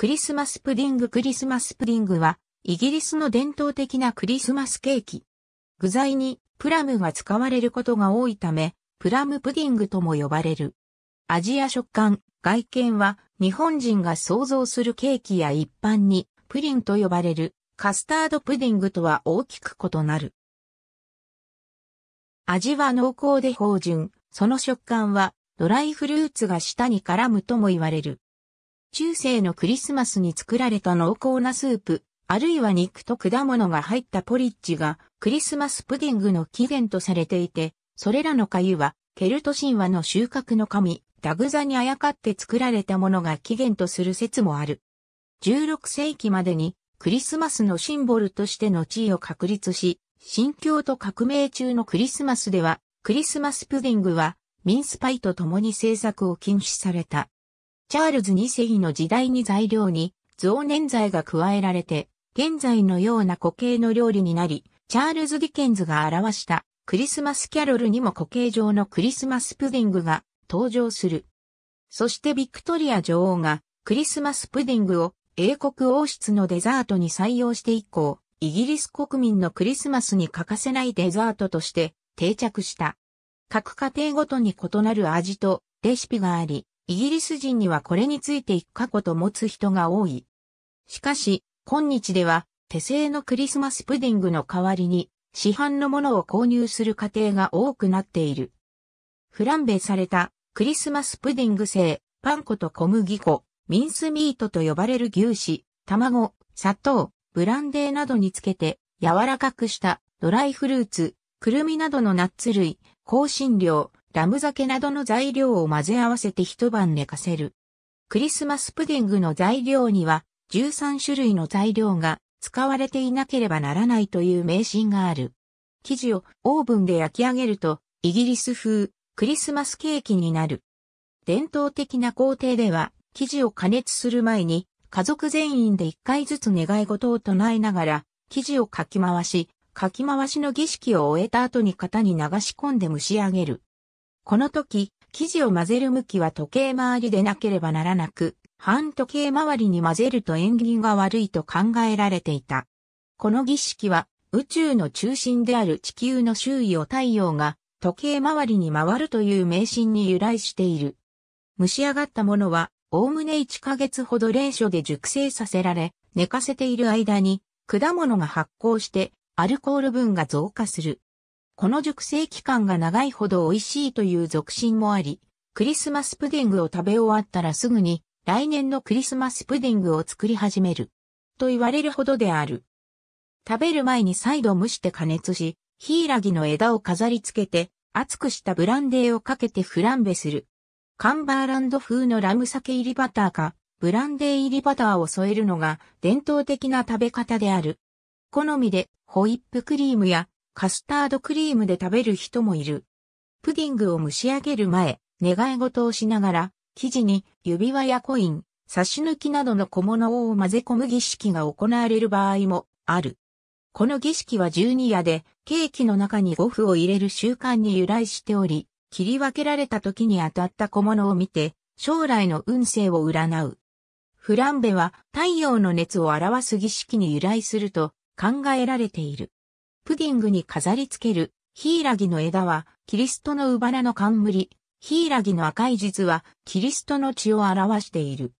クリスマスプディングクリスマスプディングは、イギリスの伝統的なクリスマスケーキ。具材にプラムが使われることが多いため、プラムプディングとも呼ばれる。味や食感、外見は日本人が想像するケーキや一般にプリンと呼ばれるカスタードプディングとは大きく異なる。味は濃厚で芳醇、その食感はドライフルーツが舌に絡むとも言われる。中世のクリスマスに作られた濃厚なスープ、あるいは肉と果物が入ったポリッジがクリスマスプディングの起源とされていて、それらの粥はケルト神話の収穫の神、ダグザにあやかって作られたものが起源とする説もある。16世紀までにクリスマスのシンボルとしての地位を確立し、新教と革命中のクリスマスでは、クリスマスプディングはミンスパイと共に制作を禁止された。チャールズ2世の時代に材料に増粘剤が加えられて、現在のような固形の料理になり、チャールズ・ディケンズが表したクリスマスキャロルにも固形状のクリスマスプディングが登場する。そしてビクトリア女王がクリスマスプディングを英国王室のデザートに採用して以降、イギリス国民のクリスマスに欠かせないデザートとして定着した。各家庭ごとに異なる味とレシピがあり、イギリス人にはこれについて一過去と持つ人が多い。しかし、今日では手製のクリスマスプディングの代わりに市販のものを購入する家庭が多くなっている。フランベされたクリスマスプディング製、パン粉と小麦粉、ミンスミートと呼ばれる牛脂、卵、砂糖、ブランデーなどにつけて柔らかくしたドライフルーツ、くるみなどのナッツ類、香辛料、ラム酒などの材料を混ぜ合わせて一晩寝かせる。クリスマスプディングの材料には13種類の材料が使われていなければならないという迷信がある。生地をオーブンで焼き上げるとイギリス風クリスマスケーキになる。伝統的な工程では生地を加熱する前に家族全員で一回ずつ願い事を唱えながら生地をかき回し、かき回しの儀式を終えた後に型に流し込んで蒸し上げる。この時、生地を混ぜる向きは時計回りでなければならなく、半時計回りに混ぜると縁起が悪いと考えられていた。この儀式は、宇宙の中心である地球の周囲を太陽が時計回りに回るという迷信に由来している。蒸し上がったものは、おおむね1ヶ月ほど冷所で熟成させられ、寝かせている間に、果物が発酵して、アルコール分が増加する。この熟成期間が長いほど美味しいという俗進もあり、クリスマスプディングを食べ終わったらすぐに来年のクリスマスプディングを作り始める。と言われるほどである。食べる前に再度蒸して加熱し、ヒイラギの枝を飾り付けて、熱くしたブランデーをかけてフランベする。カンバーランド風のラム酒入りバターか、ブランデー入りバターを添えるのが伝統的な食べ方である。好みでホイップクリームやカスタードクリームで食べる人もいる。プディングを蒸し上げる前、願い事をしながら、生地に指輪やコイン、差し抜きなどの小物を混ぜ込む儀式が行われる場合もある。この儀式は十二夜で、ケーキの中に五符を入れる習慣に由来しており、切り分けられた時に当たった小物を見て、将来の運勢を占う。フランベは太陽の熱を表す儀式に由来すると考えられている。プディングに飾り付ける、ヒイラギの枝は、キリストのうばらの冠、ヒイラギの赤い実は、キリストの血を表している。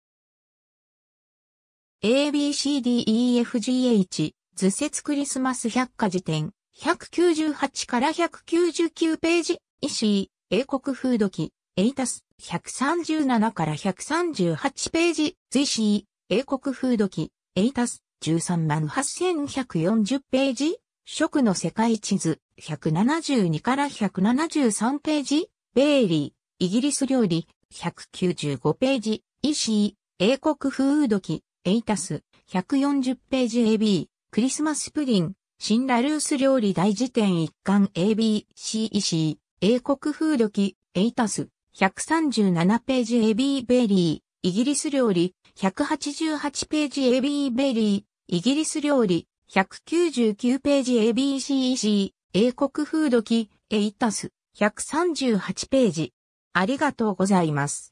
ABCDEFGH、図説クリスマス百科事典、198から199ページ、イシー、英国風土記、エイタス、137から138ページ、ゼシー、英国風土記、エイタス、13万8140ページ、食の世界地図、172から173ページ、ベーリー、イギリス料理、195ページ、イシー、英国風土記、エイタス、140ページ AB、クリスマスプリン、シンラルース料理大辞典一巻 ABC イシー、英国風土記、エイタス、137ページ AB ベーリー、イギリス料理、188ページ AB ベイリー、イギリス料理、199ページ ABCEC、英国フード記、エイタス、138ページ。ありがとうございます。